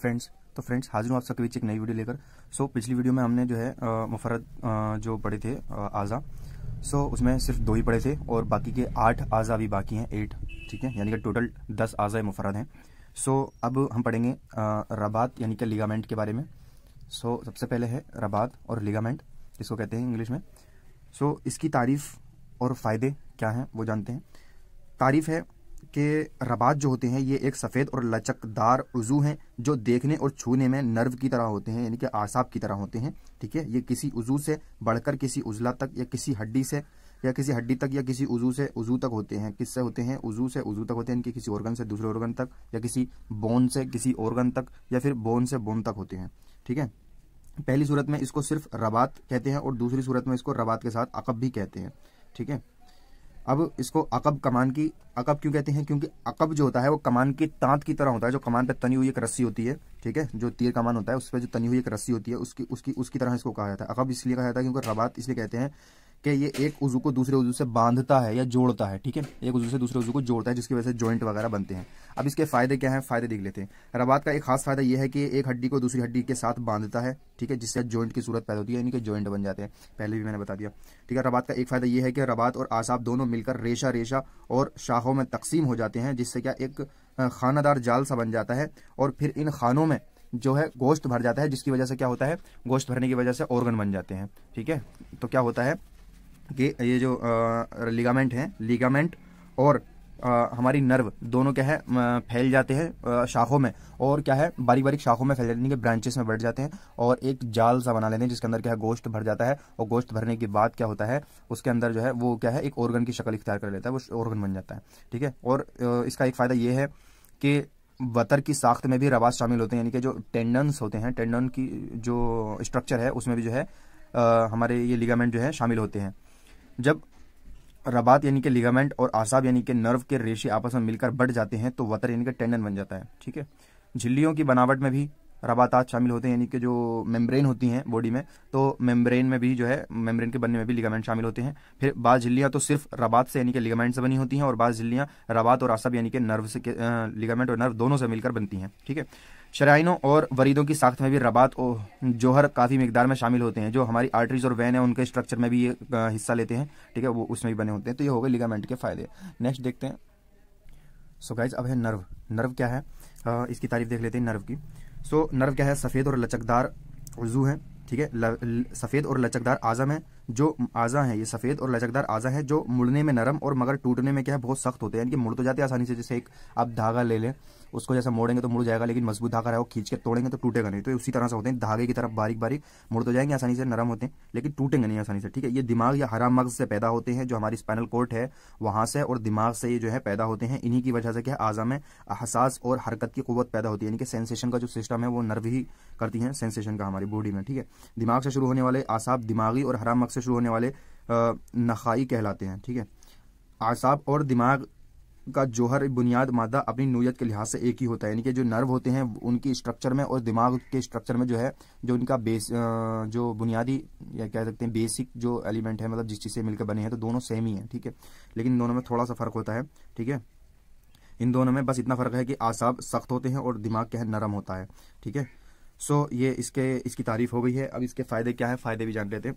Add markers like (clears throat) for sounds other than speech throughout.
friends तो friends हाजिर हूँ आप सबके बीच एक नई वीडियो लेकर सो so, पिछली वीडियो में हमने जो है मुफरत जो पढ़े थे आज़ा सो so, उसमें सिर्फ दो ही पढ़े थे और बाकी के आठ आज़ा भी बाकी हैं एट ठीक है यानी कि टोटल दस आज़ा मुफरत हैं सो so, अब हम पढ़ेंगे रबात यानी कि लिगामेंट के बारे में सो so, सबसे पहले है रबात और लिगामेंट इसको कहते हैं इंग्लिश में सो so, इसकी तारीफ़ और फ़ायदे क्या हैं वो जानते हैं तारीफ़ है के रबात जो होते हैं ये एक सफ़ेद और लचकदार उज़ू हैं जो देखने और छूने में नर्व की तरह होते हैं यानी कि आसाब की तरह होते हैं ठीक है ये किसी उज़ू से बढ़कर किसी उजला तक या किसी हड्डी से या किसी हड्डी तक या किसी उजू से उजू तक होते हैं किससे होते हैं उजू से उजू तक होते हैं इनके किसी ऑर्गन से दूसरे ऑर्गन तक या किसी बोन से किसी ऑर्गन तक या फिर बोन से बोन तक होते हैं ठीक है पहली सूरत में इसको सिर्फ रबात कहते हैं और दूसरी सूरत में इसको रबात के साथ अकब भी कहते हैं ठीक है अब इसको अकब कमान की अकब क्यों कहते हैं क्योंकि अकब जो होता है वो कमान की तांत की तरह होता है जो कमान पर तनी हुई एक रस्सी होती है ठीक है जो तीर कमान होता है उस पर जो तनी हुई एक रस्सी होती है उसकी उसकी उसकी तरह इसको कहा जाता है अकब इसलिए कहा जाता है क्योंकि रबात इसलिए कहते हैं कि ये एक उजू को दूसरे उजू से बांधता है या जोड़ता है ठीक है एक उजू से दूसरे उजू को जोड़ता है जिसकी वजह से जॉइंट वगैरह बनते हैं अब इसके फायदे क्या हैं फायदे देख लेते हैं रबात का एक खास फायदा यह है कि एक हड्डी को दूसरी हड्डी के साथ बांधता है ठीक है जिससे जॉइंट की सूरत पैदा होती है यानी कि ज्वाइंट बन जाते हैं पहले भी मैंने बता दिया ठीक है रबात का एक फायदा यह है कि रबात और आसाब दोनों मिलकर रेशा रेशा और शाखों में तकसीम हो जाते हैं जिससे क्या एक खानादार जाल सा बन जाता है और फिर इन खानों में जो है गोश्त भर जाता है जिसकी वजह से क्या होता है गोश्त भरने की वजह से ऑर्गन बन जाते हैं ठीक है तो क्या होता है कि ये जो लिगामेंट हैं लिगामेंट और आ, हमारी नर्व दोनों क्या है फैल जाते हैं शाखों में और क्या है बारीक बारीक शाखों में फैल जाते हैं ब्रांचेस में बढ़ जाते हैं और एक जाल सा बना लेते हैं जिसके अंदर क्या है गोश्त भर जाता है और गोश्त भरने के बाद क्या होता है उसके अंदर जो है वो क्या है एक ऑर्गन की शक्ल इख्तियार कर लेता है वो ऑर्गन बन जाता है ठीक है और इसका एक फ़ायदा ये है कि वतर की साख्त में भी रवाज शामिल होते हैं यानी कि जो टेंडन्स होते हैं टेंडन की जो स्ट्रक्चर है उसमें भी जो है आ, हमारे ये लिगामेंट जो है शामिल होते हैं जब रबात यानी कि लिगामेंट और आसाब यानी कि नर्व के रेशे आपस में मिलकर बढ़ जाते हैं तो वतर यानी कि टेंडन बन जाता है ठीक है झिल्लियों की बनावट में भी रबातात शामिल होते हैं यानी कि जो मेम्ब्रेन होती हैं बॉडी में तो मेम्ब्रेन में भी जो है मेम्ब्रेन के बनने में भी लिगामेंट शामिल होते हैं फिर बाज झिल्लियाँ तो सिर्फ रबात से यानी कि लिगामेंट से बनी होती हैं और बाज झिल्लियाँ रबात और आसब यानी कि नर्व से लिगामेंट और नर्व दोनों से मिलकर बनती हैं ठीक है शराइनों और वरीदों की साख्त में भी रबात और जोहर काफ़ी मकदार में शामिल होते हैं जो हमारी आर्टरीज और वैन है उनके स्ट्रक्चर में भी ये हिस्सा लेते हैं ठीक है वो उसमें भी बने होते हैं तो ये हो गए लिगामेंट के फ़ायदे नेक्स्ट देखते हैं सो गाइज अब है नर्व नर्व क्या है आ, इसकी तारीफ देख लेते हैं नर्व की सो नर्व क्या है सफ़ेद और लचकदार उजू है ठीक है सफ़ेद और लचकदार आज़म है जो आजा है ये सफेद और लचकदार आजा है जो मुड़ने में नरम और मगर टूटने में क्या है बहुत सख्त होते हैं इनके मुड़ तो जाते आसानी से जैसे एक आप धागा ले लें उसको जैसा मोड़ेंगे तो मुड़ जाएगा लेकिन मजबूत धागा रहा वो खींच के तोड़ेंगे तो टूटेगा नहीं तो उसी तरह से होते हैं धागे की तरफ बारीक बारीक मुड़ तो जाएंगे आसानी से नरम होते हैं लेकिन टूटेंगे नहीं आसानी से ठीक है ये दिमाग या हरा मगज से पैदा होते हैं जो हमारी स्पाइनल कोर्ट है वहां से और दिमाग से ये जो है पैदा होते हैं इन्हीं की वजह से क्या आजा में एहसास और हरकत की कुत पैदा होती है यानी कि सेंसेशन का जो सिस्टम है वो नर्व ही करती है सेंसेशन का हमारी बॉडी में ठीक है दिमाग से शुरू होने वाले आसाब दिमागी और हरा मग से से शुरू होने वाले नखाई कहलाते हैं ठीक है आसाब और दिमाग का जोहर बुनियाद मादा अपनी नोयत के लिहाज से एक ही होता है यानी कि जो नर्व होते हैं उनकी स्ट्रक्चर में और दिमाग के स्ट्रक्चर में जो है जो उनका बेस जो बुनियादी या कह सकते हैं बेसिक जो एलिमेंट है मतलब जिस चीज़ से मिलकर बने हैं तो दोनों सेम ही हैं ठीक है लेकिन दोनों में थोड़ा सा फर्क होता है ठीक है इन दोनों में बस इतना फ़र्क है कि आसाब सख्त होते हैं और दिमाग क्या है नरम होता है ठीक है सो ये इसके इसकी तारीफ हो गई है अब इसके फ़ायदे क्या है फ़ायदे भी जान लेते हैं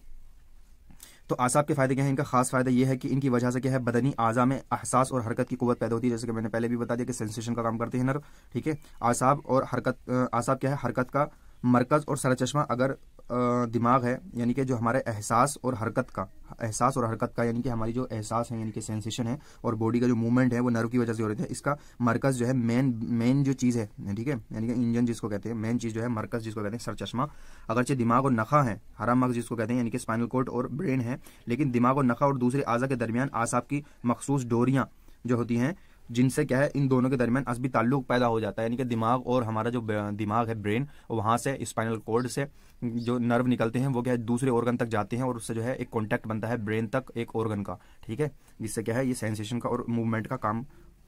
तो आसाब के फायदे क्या है इनका खास फायदा यह है कि इनकी वजह से क्या है बदनी आज़ा में अहसास और हरकत की कुवत पैदा होती है जैसे कि मैंने पहले भी बता दिया कि सेंसेशन का काम करते हैं नर्व ठीक है आसाब और हरकत आसाब क्या है हरकत का मरकज़ और सरा चश्मा अगर दिमाग है यानी कि जो हमारे एहसास और हरकत का एहसास और हरकत का यानी कि हमारी जो एहसास है यानी कि सेंसेशन है और बॉडी का जो मूवमेंट है वो नर्व की वजह से हो रही है इसका मरकज जो है मेन मेन जो चीज़ है ठीक है यानी कि इंजन जिसको कहते हैं मेन चीज़ जो है मरकज जिसको कहते हैं सर चश्मा अगरचे दिमाग और नखा है हरा मग जिसको कहते हैं यानी कि स्पाइनल कोट और ब्रेन है लेकिन दिमाग और नखा और दूसरे आज़ा के दरमियान आसाब की मखसूस डोरियाँ जो होती हैं जिनसे क्या है इन दोनों के दरमियान असबी ताल्लुक पैदा हो जाता है यानी कि दिमाग और हमारा जो दिमाग है ब्रेन वहाँ से स्पाइनल कोड से जो नर्व निकलते हैं वो क्या है दूसरे ऑर्गन तक जाते हैं और उससे जो है एक कॉन्टैक्ट बनता है ब्रेन तक एक ऑर्गन का ठीक है जिससे क्या है ये सेंसेशन का और मूवमेंट का काम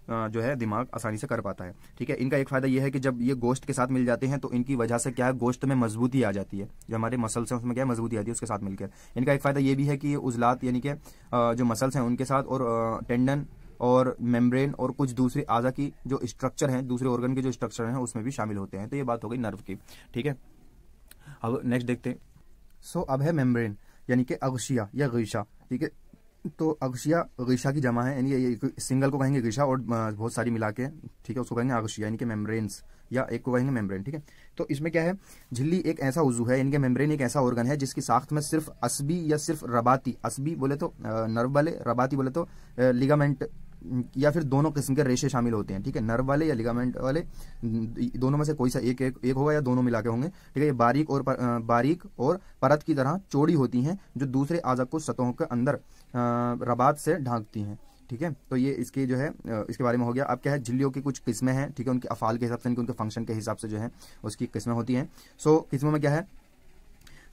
जो है दिमाग आसानी से कर पाता है ठीक है इनका एक फायदा यह है कि जब ये गोश्त के साथ मिल जाते हैं तो इनकी वजह से क्या है गोश्त में मजबूती आ जाती है जो हमारे मसल्स हैं उसमें क्या है मजबूती आती है उसके साथ मिलकर इनका एक फायदा ये भी है कि ये उजलात यानी कि जो मसल्स हैं उनके साथ और टेंडन और मेम्ब्रेन और कुछ दूसरे आजा की जो स्ट्रक्चर हैं दूसरे ऑर्गन के जो स्ट्रक्चर हैं उसमें भी शामिल होते हैं तो ये बात हो गई नर्व की ठीक है अब नेक्स्ट देखते हैं सो अब है मेम्ब्रेन यानी कि अगशिया या गीशा ठीक है तो अगशिया गीशा की जमा है यानी ये सिंगल को कहेंगे गीशा और बहुत सारी मिला के ठीक है उसको कहेंगे अगशिया यानी कि मेम्ब्रेन्स या एक को कहेंगे मेम्ब्रेन ठीक है तो इसमें क्या है झिल्ली एक ऐसा उजू है इनके मेम्ब्रेन एक ऐसा ऑर्गन है जिसकी साख्त में सिर्फ असबी या सिर्फ रबाती असबी बोले तो नर्व वाले रबाती बोले तो लिगामेंट या फिर दोनों किस्म के रेशे शामिल होते हैं ठीक है नर्व वाले या लिगामेंट वाले दोनों में से कोई सा एक एक, एक होगा या दोनों मिला के होंगे ठीक है ये बारीक और पर, बारीक और परत की तरह चौड़ी होती हैं जो दूसरे आजक को सतहों के अंदर रबात से ढांकती हैं ठीक है तो ये इसके जो है इसके बारे में हो गया अब क्या है झिल्लियों की कुछ किस्में हैं ठीक है उनके अफाल के हिसाब से उनके फंक्शन के हिसाब से जो है उसकी किस्में होती हैं सो किस्मों में क्या है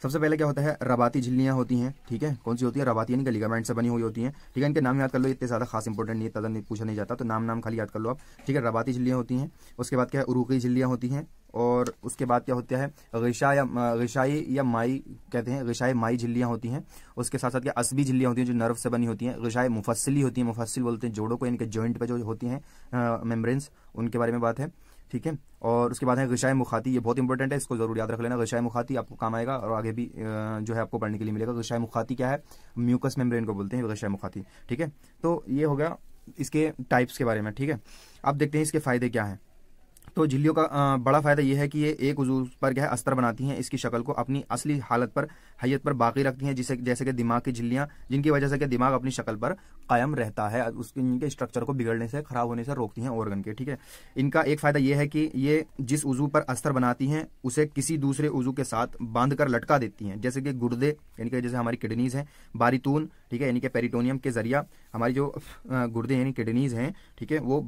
सबसे पहले क्या होता है रबाती झिल्लियाँ होती हैं ठीक है कौन सी होती है रबाती यानी लिगामेंट से बनी हुई होती हैं ठीक है इनके नाम याद कर लो इतने ज़्यादा खास इंपॉर्टेंट नहीं है नहीं पूछा नहीं जाता तो नाम नाम खाली याद कर लो आप ठीक है रबाती झिल्लियाँ होती हैं उसके बाद क्या है उरूकी झिल्लियाँ होती हैं और उसके बाद क्या होता है गशा या गशाई या माई कहते हैं गशाए माई झिल्लियाँ होती हैं उसके साथ साथ क्या असबी झिल्लियाँ होती हैं जो नर्व से बनी होती हैं गशाई मुफसली होती हैं मुफसिल बोलते हैं जोड़ों को इनके जॉइंट पर जो होती हैं मेम्ब्रेन्स उनके बारे में बात है ठीक है और उसके बाद है गशाए मुखाती ये बहुत इंपॉर्टेंट है इसको जरूर याद रख लेना गशाए मुखाती आपको काम आएगा और आगे भी जो है आपको पढ़ने के लिए मिलेगा गशाए मुखाती क्या है म्यूकस मेम्ब्रेन को बोलते हैं गशाए मुखाती ठीक है तो ये हो गया इसके टाइप्स के बारे में ठीक है अब देखते हैं इसके फायदे क्या हैं तो झिल्लियों का बड़ा फ़ायदा यह है कि ये एक वजू पर क्या है अस्तर बनाती हैं इसकी शक्ल को अपनी असली हालत पर हैत पर बाकी रखती हैं जिसे जैसे कि दिमाग की झिल्लियाँ जिनकी वजह से कि दिमाग अपनी शक्ल पर कायम रहता है उसके इनके स्ट्रक्चर को बिगड़ने से ख़राब होने से रोकती हैं ऑर्गन के ठीक है इनका एक फ़ायदा यह है कि ये जिस वजू पर अस्तर बनाती हैं उसे किसी दूसरे वजू के साथ बांध कर लटका देती हैं जैसे कि गुर्दे यानी कि जैसे हमारी किडनीज हैं बारितून ठीक है यानी कि पेरिटोनियम के जरिया हमारी जो गुर्दे यानी किडनीज हैं ठीक है वो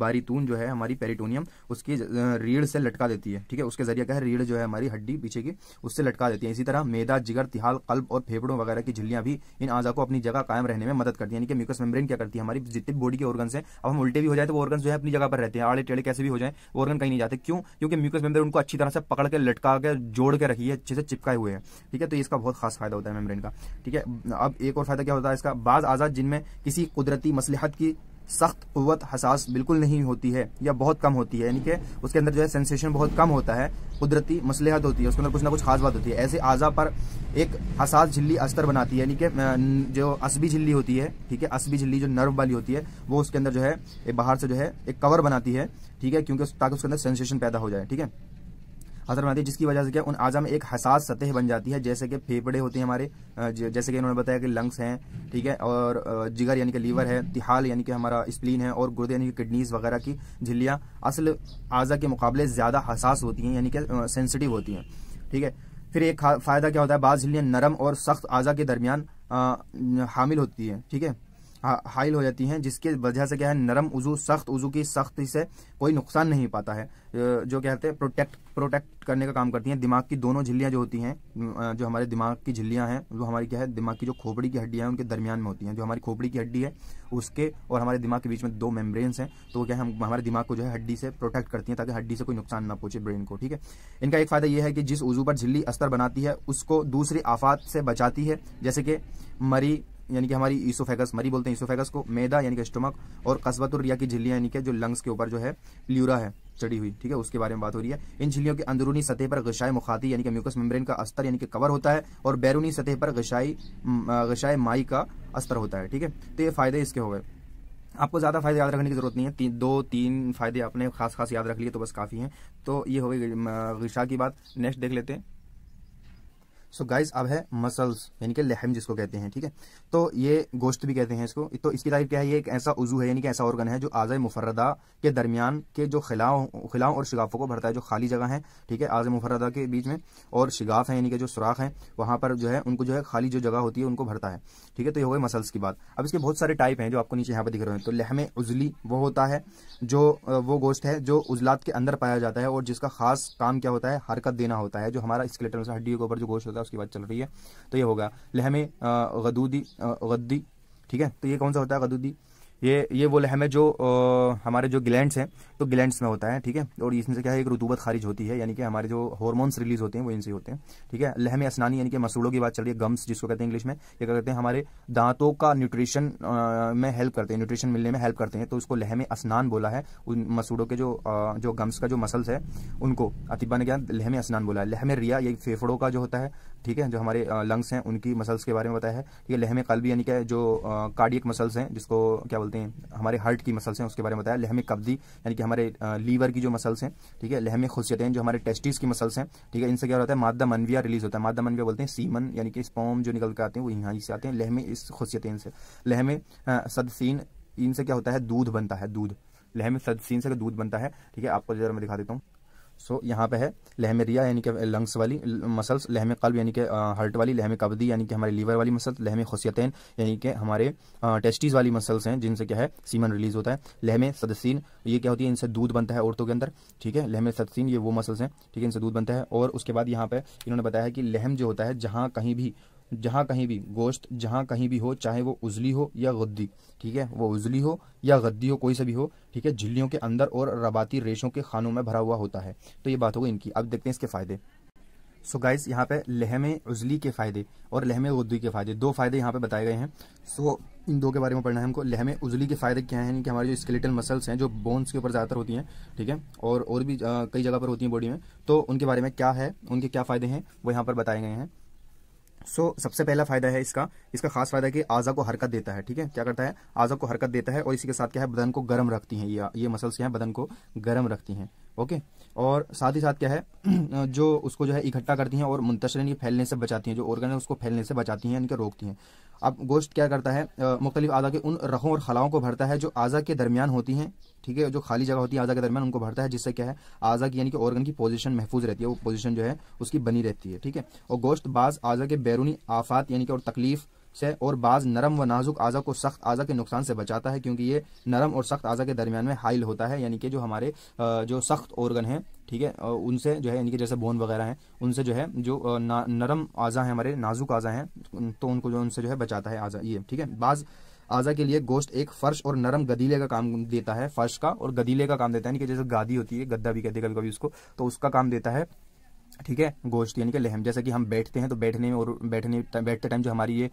बारीतून जो है हमारी पेरिटोनियम उसकी रीढ़ से लटका देती है ठीक है उसके जरिए क्या है रीढ़ जो है हमारी हड्डी पीछे की उससे लटका देती है इसी तरह मेदा जिगर तिहाल कल्ब और फेफड़ों वगैरह की झिल्लियां भी इन आजा को अपनी जगह कायम रहने में मदद करती है यानी कि म्यूकस मेम्ब्रेन क्या करती है हमारी जितने बॉडी के ऑर्गन है अब हम उल्टे भी हो जाए तो वो ऑर्गन जो है अपनी जगह पर रहते हैं आड़े टेढ़े कैसे भी हो जाए ऑर्गन कहीं नहीं जाते क्यों क्योंकि म्यूकस मेम्ब्रेन उनको अच्छी तरह से पकड़ के लटका के जोड़ के रखी है अच्छे से चिपकाए हुए हैं ठीक है तो इसका बहुत खास फायदा होता है मेम्ब्रेन का ठीक है अब एक और फायदा क्या होता है इसका बाज आजाद जिनमें किसी कुदरती मसलहत की सख्त कुत हसास बिल्कुल नहीं होती है या बहुत कम होती है यानी कि उसके अंदर जो है सेंसेशन बहुत कम होता है कुदरती मसलहत होती है उसके अंदर कुछ ना कुछ खास बात होती है ऐसे आज़ा पर एक हसास झिल्ली अस्तर बनाती है यानी कि जो असबी झिल्ली होती है ठीक है असबी झिल्ली जो नर्व वाली होती है वो उसके अंदर जो है बाहर से जो है एक कवर बनाती है ठीक है क्योंकि ताकि उसके अंदर सेंसेशन पैदा हो जाए ठीक है असर बनाती है जिसकी वजह से क्या उन आजा में एक हसास सतह बन जाती है जैसे कि फेफड़े होते हैं हमारे जैसे कि इन्होंने बताया कि लंग्स हैं ठीक है और जिगर यानी कि लीवर है तिहाल यानी कि हमारा स्प्लीन है और गुर्दे यानी कि किडनीज वगैरह की झिल्लियाँ असल आजा के मुकाबले ज़्यादा हसास होती हैं यानी कि सेंसिटिव होती हैं ठीक है फिर एक फायदा क्या होता है बाज झिल्लियाँ नरम और सख्त आजा के दरमियान हामिल होती हैं ठीक है हाइल हो जाती हैं जिसके वजह से क्या है नरम उजू सख्त उजू की सख्ती से कोई नुकसान नहीं पाता है जो कहते हैं प्रोटेक्ट प्रोटेक्ट करने का काम करती हैं दिमाग की दोनों झिल्लियाँ जो होती हैं जो हमारे दिमाग की झिल्लियाँ हैं वो हमारी क्या है दिमाग की जो खोपड़ी की हड्डियाँ हैं उनके दरमियान में होती हैं जो हमारी खोपड़ी की हड्डी है उसके और हमारे दिमाग के बीच में दो मेम्ब्रेन्स हैं तो क्या है हम हमारे दिमाग को जो है हड्डी से प्रोटेक्ट करती हैं ताकि हड्डी से कोई नुकसान ना पहुंचे ब्रेन को ठीक है इनका एक फायदा यह है कि जिस उजू पर झिल्ली अस्तर बनाती है उसको दूसरी आफात से बचाती है जैसे कि मरी यानी कि हमारी ईसोफेगस मरी बोलते हैं ईसोफेगस को मैदा यानी कि स्टोमक और कस्बतुरिया की झिल्ली यानी कि जो लंग्स के ऊपर जो है ल्यूरा है चढ़ी हुई ठीक है उसके बारे में बात हो रही है इन झिल्लियों के अंदरूनी सतह पर गशाए मुखाती यानी कि म्यूकस मेम्ब्रेन का अस्तर यानी कि कवर होता है और बैरूनी सतह पर गशाई गशाई माई का अस्तर होता है ठीक है तो ये फायदे इसके हो गए आपको ज़्यादा फायदे याद रखने की जरूरत नहीं है ती, दो तीन फायदे आपने खास खास याद रख लिए तो बस काफ़ी है तो ये हो गई गशा की बात नेक्स्ट देख लेते हैं सो so गाइज अब है मसल्स यानी कि लहम जिसको कहते हैं ठीक है तो ये गोश्त भी कहते हैं इसको तो इसकी तारीफ क्या है ये एक ऐसा उजू है यानी कि ऐसा ऑर्गन है जो आज़ मुफरदा के दरमियान के जो खिलाओं खिलाओं और शिगाफों को भरता है जो खाली जगह है ठीक है आज़ मुफरदा के बीच में और शिगाफ है यानी कि जो सुराख है वहाँ पर जो है उनको जो है खाली जो जगह होती है उनको भरता है ठीक है तो ये हो गई मसल्स की बात अब इसके बहुत सारे टाइप हैं जो आपको नीचे यहाँ पर दिख रहे हैं तो लहम उजली वो होता है जो वो गोश्त है जो उजलात के अंदर पाया जाता है और जिसका खास काम क्या होता है हरकत देना होता है जो हमारा स्केलेटन हड्डियों के ऊपर जो गोश्त होता है उसकी बात चल रही है तो ये होगा लहमे गदूदी गद्दी ठीक है तो ये कौन सा होता है गदूदी ये ये वो लहम है जो आ, हमारे जो ग्लैंड्स हैं तो ग्लैंड्स में होता है ठीक है और इसमें से क्या है एक रुतूबत खारिज होती है यानी कि हमारे जो हार्मोन्स रिलीज होते हैं वो इनसे होते हैं ठीक है लहमे असनानी यानी कि मसूड़ों की बात चल रही है गम्स जिसको कहते हैं इंग्लिश में ये क्या कहते हैं हमारे दांतों का न्यूट्रिशन में हेल्प करते हैं न्यूट्रिशन मिलने में हेल्प करते हैं तो उसको लहमे असनान बोला है उन मसूड़ों के जो आ, जो गम्स का जो मसल्स है उनको अतिबा ने क्या लहमे असनान बोला है लहमे रिया ये फेफड़ों का जो होता है ठीक है जो हमारे लंग्स हैं उनकी मसल्स के बारे में बताया है ठीक है लहमे कल्बी यानी कि जो कार्डियक मसल्स हैं जिसको क्या बोलते हैं हमारे हार्ट की मसल्स हैं उसके बारे में बताया लहमे कब्दी यानी कि हमारे लीवर की जो मसल्स हैं ठीक है लहम खुशियतें जो हमारे टेस्टिस की मसल्स हैं ठीक है इनसे क्या होता है मादा मनविया रिलीज होता है मादा मनविया बोलते हैं सीमन यानी कि स्पॉम जो निकल के आते हैं वो यहाँ से आते हैं लहमे इस खुशियतें से लहमे सदसीन इनसे क्या होता है दूध बनता है दूध लहमे सदसीन से दूध बनता है ठीक है आपको जरा मैं दिखा देता हूँ सो so, यहाँ पे है लहमे रिया यानी कि लंग्स वाली मसल्स लहमे कल्ब यानी कि हार्ट वाली लहमे कबदी यानी कि हमारे लीवर वाली मसल्स लहमे खुशियतें यानी कि हमारे टेस्टीज वाली मसल्स हैं जिनसे क्या है सीमन रिलीज होता है लहमे सदसिन ये क्या होती है इनसे दूध बनता है औरतों के अंदर ठीक है लहमे सदसीन ये वो मसल्स हैं ठीक है इनसे दूध बनता है और उसके बाद यहाँ पर इन्होंने बताया कि लहम जो होता है जहाँ कहीं भी जहाँ कहीं भी गोश्त जहाँ कहीं भी हो चाहे वो उजली हो या गद्दी ठीक है वो उजली हो या गद्दी हो कोई सा भी हो ठीक है झिल्लियों के अंदर और रबाती रेशों के खानों में भरा हुआ होता है तो ये बात हो गई इनकी अब देखते हैं इसके फायदे सो गाइस यहाँ पे लहमे उजली के फ़ायदे और लहमे गद्दी के फ़ायदे दो फ़ायदे यहाँ पे बताए गए हैं सो so, इन दो के बारे में पढ़ना है हमको लहमे उजली के फ़ायदे क्या हैं कि हमारे जो स्केलेटल मसल्स हैं जो बोन्स के ऊपर ज़्यादातर होती हैं ठीक है और और भी कई जगह पर होती हैं बॉडी में तो उनके बारे में क्या है उनके क्या फ़ायदे हैं वो यहाँ पर बताए गए हैं सो so, सबसे पहला फायदा है इसका इसका खास फायदा है कि आजा को हरकत देता है ठीक है क्या करता है आजा को हरकत देता है और इसी के साथ क्या है बदन को गर्म रखती है ये ये मसल्स क्या है बदन को गर्म रखती हैं ओके और साथ ही साथ क्या है (clears throat) जो उसको जो है इकट्ठा करती हैं और मुंतशर यानी फैलने से बचाती हैं जो ऑर्गन है उसको फैलने से बचाती हैं यानी कि रोकती हैं अब गोश्त क्या करता है मुख्तलिफ आज़ा के उन रखों और खलाओं को भरता है जो आज़ा के दरमियान होती हैं ठीक है जो खाली जगह होती है आज़ा के दरमियान उनको भरता है जिससे क्या है आज़ा की यानी कि ऑर्गन की पोजिशन महफूज रहती है वो पोजिशन जो है उसकी बनी रहती है ठीक है और गोश्त बाज आज़ा के बैरूनी आफात यानी कि और तकलीफ से और बाज नरम व नाजुक आज़ा को सख्त आज़ा के नुकसान से बचाता है क्योंकि ये नरम और सख्त आज़ा के दरमियान में हाइल होता है यानी कि जो हमारे जो सख्त ऑर्गन है ठीक है उनसे जो है यानी कि जैसे बोन वगैरह हैं उनसे जो है जो नरम आज़ा है हमारे नाजुक आज़ा हैं तो उनको जो उनसे जो है बचाता है आज़ा ये ठीक है बाज़ आजा के लिए गोश्त एक फर्श और नरम गदीले का काम देता है फर्श का और गदीले का काम देता है यानी कि जैसे गादी होती है गद्दा भी कहते हैं कभी कभी उसको तो उसका काम देता है ठीक है गोश्त यानी कि लहम जैसा कि हम बैठते हैं तो बैठने में और बैठने बैठते टाइम जो हमारी ये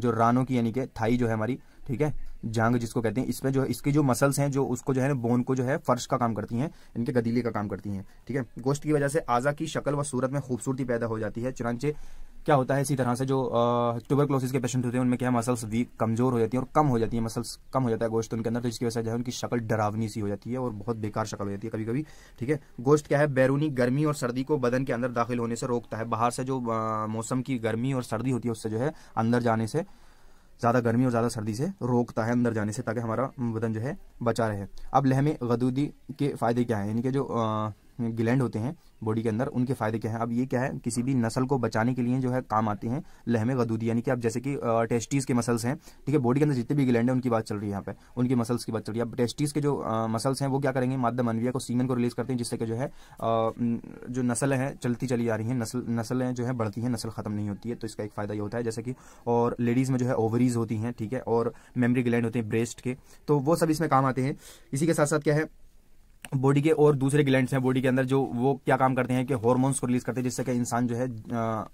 जो रानों की यानी कि थाई जो है हमारी ठीक है जांग जिसको कहते हैं इसमें जो है इसकी जो मसल्स हैं जो उसको जो है बोन को जो है फर्श का काम करती हैं इनके गदीले का काम करती हैं ठीक है गोश्त की वजह से आजा की शक्ल व सूरत में खूबसूरती पैदा हो जाती है चुनाचे क्या होता है इसी तरह से जो ट्यूबरक्लोसिस के पेशेंट होते हैं उनमें क्या है मसल्स वीक कमजोर हो जाती है और कम हो जाती है मसल्स कम हो जाता है गोश्त उनके अंदर तो इसकी वजह से जो है उनकी शक्ल डरावनी सी हो जाती है और बहुत बेकार शक्ल हो जाती है कभी कभी ठीक है गोश्त क्या है बैरूनी गर्मी और सर्दी को बदन के अंदर दाखिल होने से रोकता है बाहर से जो मौसम की गर्मी और सर्दी होती है उससे जो है अंदर जाने से ज़्यादा गर्मी और ज़्यादा सर्दी से रोकता है अंदर जाने से ताकि हमारा बदन जो है बचा रहे अब लहमे गदूदी के फ़ायदे क्या है यानी कि जो गिलैंड होते हैं बॉडी के अंदर उनके फायदे क्या है अब ये क्या है किसी भी नस्ल को बचाने के लिए जो है काम आते हैं लहमे गदूद यानी कि अब जैसे कि टेस्टीज के मसल्स हैं ठीक है बॉडी के अंदर जितने भी ग्लैंड है उनकी बात चल रही है यहाँ पे उनकी मसल्स की बात चल रही है अब टेस्टीज के जो मसल्स हैं वो क्या करेंगे मादा मनविया को सीमन को रिलीज करते हैं जिससे कि जो है जो नस्ल है चलती चली आ रही है नस्ल नस्लें जो है बढ़ती है नस्ल खत्म नहीं होती है तो इसका एक फायदा ये होता है जैसे कि और लेडीज में जो है ओवरीज होती हैं ठीक है और मेमरी ग्लैंड होते हैं ब्रेस्ट के तो वो सब इसमें काम आते हैं इसी के साथ साथ क्या है बॉडी के और दूसरे ग्लैंड हैं बॉडी के अंदर जो वो क्या काम करते हैं कि हॉर्मोन्स को रिलीज करते हैं जिससे कि इंसान जो है आ,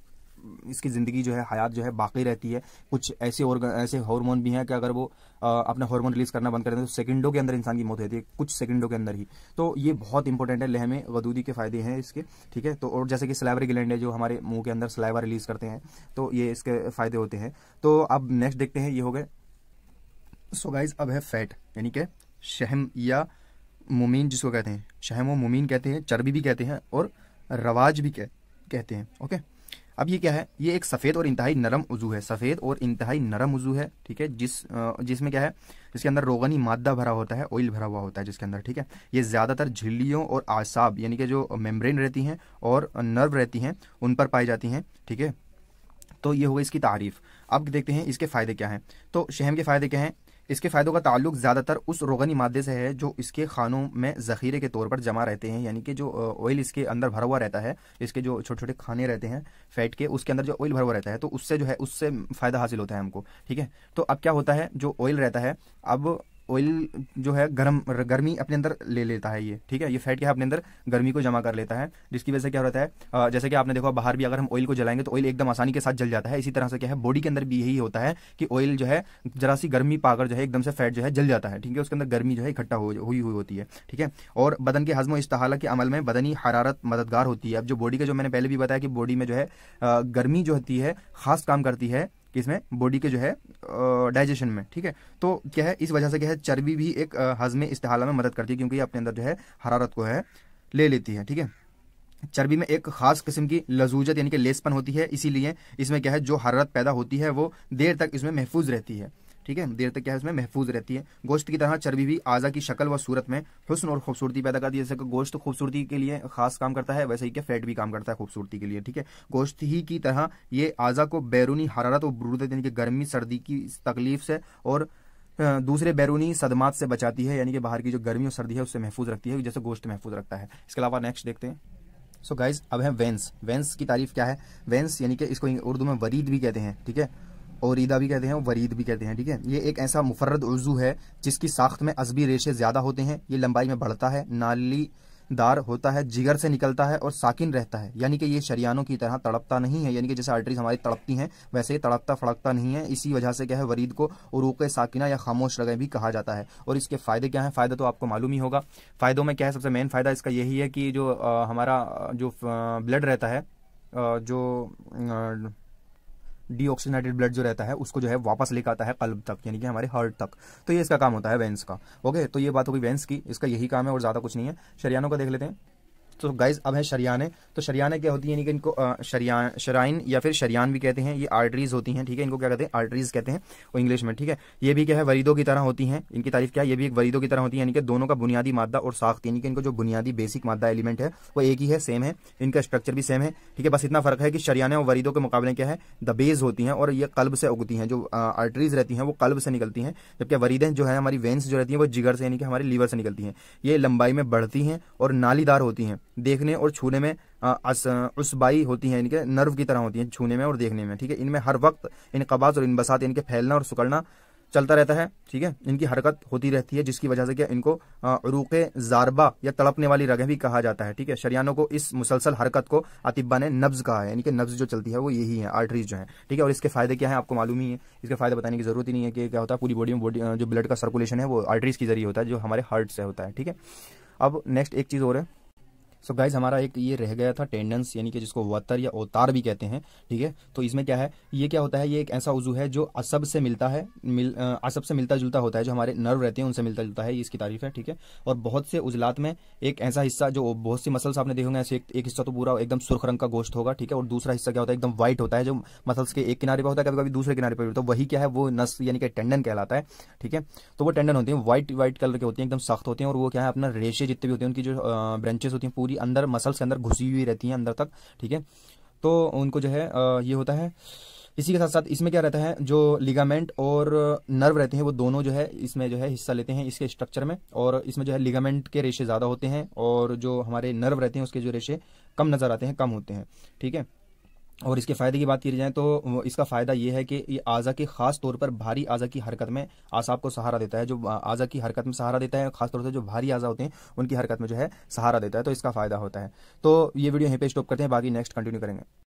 इसकी ज़िंदगी जो है हयात जो है बाकी रहती है कुछ ऐसे और ऐसे हार्मोन भी हैं कि अगर वो अपना हार्मोन रिलीज करना बंद कर दें तो सेकंडों के अंदर इंसान की मौत होती है कुछ सेकंडों के अंदर ही तो ये बहुत इंपॉर्टेंट है लह में के फायदे हैं इसके ठीक है तो और जैसे कि सलाइवरी ग्लैंड है जो हमारे मुंह के अंदर सलाइवा रिलीज करते हैं तो ये इसके फायदे होते हैं तो अब नेक्स्ट देखते हैं ये हो गए सो गाइज अब है फैट यानी कि शहम या मुमीन जिसको कहते हैं शहम व मुमीन कहते हैं चर्बी भी कहते हैं और रवाज भी कह, कहते हैं ओके अब ये क्या है ये एक सफ़ेद और इंतहाई नरम उजू है सफ़ेद और इंतहाई नरम उजू है ठीक है जिस जिसमें क्या है जिसके अंदर रोगनी मादा भरा होता है ऑयल भरा हुआ होता है जिसके अंदर ठीक है ये ज़्यादातर झिल्लियों और आसाब यानी कि जो मेम्ब्रेन रहती हैं और नर्व रहती हैं उन पर पाई जाती हैं ठीक है तो ये होगा इसकी तारीफ़ अब देखते हैं इसके फ़ायदे क्या हैं तो शहम के फ़ायदे क्या हैं इसके फ़ायदों का ताल्लुक ज़्यादातर उस रोगनी मादे से है जो इसके खानों में ज़ख़ीरे के तौर पर जमा रहते हैं यानी कि जो ऑयल इसके अंदर भरा हुआ रहता है इसके जो छोटे छोटे खाने रहते हैं फैट के उसके अंदर जो ऑयल भरा हुआ रहता है तो उससे जो है उससे फ़ायदा हासिल होता है हमको ठीक है तो अब क्या होता है जो ऑयल रहता है अब ऑयल जो है गर्म गर्मी अपने अंदर ले लेता है ये ठीक है ये फैट क्या है अपने अंदर गर्मी को जमा कर लेता है जिसकी वजह से क्या होता है जैसे कि आपने देखा बाहर भी अगर हम ऑयल को जलाएंगे तो ऑयल एकदम आसानी के साथ जल जाता है इसी तरह से क्या है बॉडी के अंदर भी यही होता है कि ऑयल जो है जरा सी गर्मी पाकर जो है एकदम से फैट जो है जल जाता है ठीक है उसके अंदर गर्मी जो है इकट्ठा हुई हुई होती है ठीक है और बदन के हजम इस्तेहाला के अमल में बदनी हरारत मददगार होती है अब जो बॉडी का जो मैंने पहले भी बताया कि बॉडी में जो है गर्मी जो होती है खास काम करती है किसमें बॉडी के जो है डाइजेशन में ठीक है तो क्या है इस वजह से क्या है चर्बी भी एक हजमे इस्तेहाला में मदद करती है क्योंकि अपने अंदर जो है हरारत को है ले लेती है ठीक है चर्बी में एक खास किस्म की लजूजत यानी कि लेसपन होती है इसीलिए इसमें क्या है जो हरारत पैदा होती है वो देर तक इसमें महफूज रहती है ठीक है देर तक क्या है इसमें महफूज रहती है गोश्त की तरह चर्बी भी आज़ा की शक्ल व सूरत में हुसन और खूबसूरती पैदा करती है जैसे गोश्त खूबसूरती के लिए खास काम करता है वैसे ही क्या फैट भी काम करता है खूबसूरती के लिए ठीक है गोश्त ही की तरह ये आज़ा को बैरूनी हरारत और ब्रूदत यानी कि गर्मी सर्दी की तकलीफ से और दूसरे बैरूनी सदमात से बचाती है यानी कि बाहर की जो गर्मी और सर्दी है उससे महफूज रखती है जैसे गोश्त महफूज रखता है इसके अलावा नेक्स्ट देखते हैं सो so गाइज अब है वेंस वेंस की तारीफ क्या है वेंस यानी कि इसको उर्दू में वरीद भी कहते हैं ठीक है औरीदा भी कहते हैं वरीद भी कहते हैं ठीक है ये एक ऐसा मुफरद उर्जू है जिसकी साख्त में अजबी रेशे ज़्यादा होते हैं ये लंबाई में बढ़ता है नाली दार होता है जिगर से निकलता है और साकिन रहता है यानी कि ये शरियानों की तरह तड़पता नहीं है यानी कि जैसे आर्टरीज हमारी तड़पती हैं वैसे ये तड़पता फड़कता नहीं है इसी वजह से क्या है वरीद को रूक साकिना या खामोश रगे भी कहा जाता है और इसके फ़ायदे क्या हैं फ़ायदा तो आपको मालूम ही होगा फ़ायदों में क्या है सबसे मेन फ़ायदा इसका यही है कि जो आ, हमारा जो ब्लड रहता है जो डीऑक्सीजनेटेड ब्लड जो रहता है उसको जो है वापस लेकर आता है कल्ब तक यानी कि हमारे हार्ट तक तो ये इसका काम होता है वेंस का ओके तो ये बात होगी वेंस की इसका यही काम है और ज्यादा कुछ नहीं है शरियानों का देख लेते हैं तो गाइज अब है शरियाने तो शरियाने क्या होती है यानी कि इनको शराइन या फिर शरियान भी कहते हैं ये आर्टरीज होती हैं ठीक है इनको क्या कहते हैं आर्टरीज कहते हैं वो इंग्लिश में ठीक है ये भी क्या है वरीदों की तरह होती हैं इनकी तारीफ क्या है ये भी एक वरीदों की तरह होती है यानी कि दोनों का बुनियादी मादा और साख्त यानी कि इनको जो बुनियादी बेसिक मादा एलिमेंट है वो एक ही है सेम है इनका स्ट्रक्चर भी सेम है ठीक है बस इतना फर्क है कि शरियाने और वरीदों के मुकाबले क्या है दबेज होती हैं और ये कल्ब से उगती हैं जो आर्टरीज रहती हैं वो कल्ब से निकलती हैं जबकि वरीदें जो है हमारी वेन्स जो रहती हैं वो जिगर से यानी कि हमारे लीवर से निकलती हैं ये लंबाई में बढ़ती हैं और नालीदार होती हैं देखने और छूने में उसबाई होती हैं इनके नर्व की तरह होती हैं छूने में और देखने में ठीक है इनमें हर वक्त इन कबाज और इन बसात इनके फैलना और सुकड़ना चलता रहता है ठीक है इनकी हरकत होती रहती है जिसकी वजह से क्या इनको रूक जारबा या तड़पने वाली रगह भी कहा जाता है ठीक है शरियानों को इस मुसलसल हरकत को अतिब्बा ने नब्ज कहा है यानी कि नब्ज जो चलती है वो यही है आर्टरीज जो है ठीक है और इसके फायदे क्या है आपको मालूम ही है इसके फायदे बताने की जरूरत ही नहीं है कि क्या होता है पूरी बॉडी में जो ब्लड का सर्कुलेशन है वो आर्टरीज के जरिए होता है जो हमारे हार्ट से होता है ठीक है अब नेक्स्ट एक चीज़ और है सो so गाइज हमारा एक ये रह गया था टेंडेंस यानी कि जिसको वतर या अवतार भी कहते हैं ठीक है तो इसमें क्या है ये क्या होता है ये एक ऐसा उजू है जो असब से मिलता है मिल असब से मिलता जुलता होता है जो हमारे नर्व रहते हैं उनसे मिलता जुलता है इसकी तारीफ है ठीक है और बहुत से उजलात में एक ऐसा हिस्सा जो बहुत सी मसल्स आपने देखेंगे ऐसे एक, एक हिस्सा तो पूरा एकदम सुर्ख रंग का गोश्त होगा ठीक है और दूसरा हिस्सा क्या होता है एकदम व्हाइट होता है जो मसल्स के एक किनारे पर होता है कभी कभी दूसरे किनारे पर होता तो है वही क्या है वो नस यानी कि टेंडन कहलाता है ठीक है तो वो टेंडन होते हैं व्हाइट व्हाइट कलर के होते हैं एकदम सख्त होते हैं और वो क्या है अपना रेशे जितने भी होते हैं उनकी जो ब्रांचेस होती है पूरी पूरी अंदर मसल्स के अंदर घुसी हुई रहती हैं अंदर तक ठीक है तो उनको जो है ये होता है इसी के साथ साथ इसमें क्या रहता है जो लिगामेंट और नर्व रहते हैं वो दोनों जो है इसमें जो है हिस्सा लेते हैं इसके स्ट्रक्चर में और इसमें जो है लिगामेंट के रेशे ज़्यादा होते हैं और जो हमारे नर्व रहते हैं उसके जो रेशे कम नज़र आते हैं कम होते हैं ठीक है और इसके फायदे की बात की जाए तो इसका फायदा यह है कि ये आज़ा के खास तौर पर भारी आज़ा की हरकत में आसाब को सहारा देता है जो आज़ा की हरकत में सहारा देता है खासतौर से जो भारी आज़ा होते हैं उनकी हरकत में जो है सहारा देता है तो इसका फायदा होता है तो ये वीडियो यहीं पे स्टॉप करते हैं बाकी नेक्स्ट कंटिन्यू करेंगे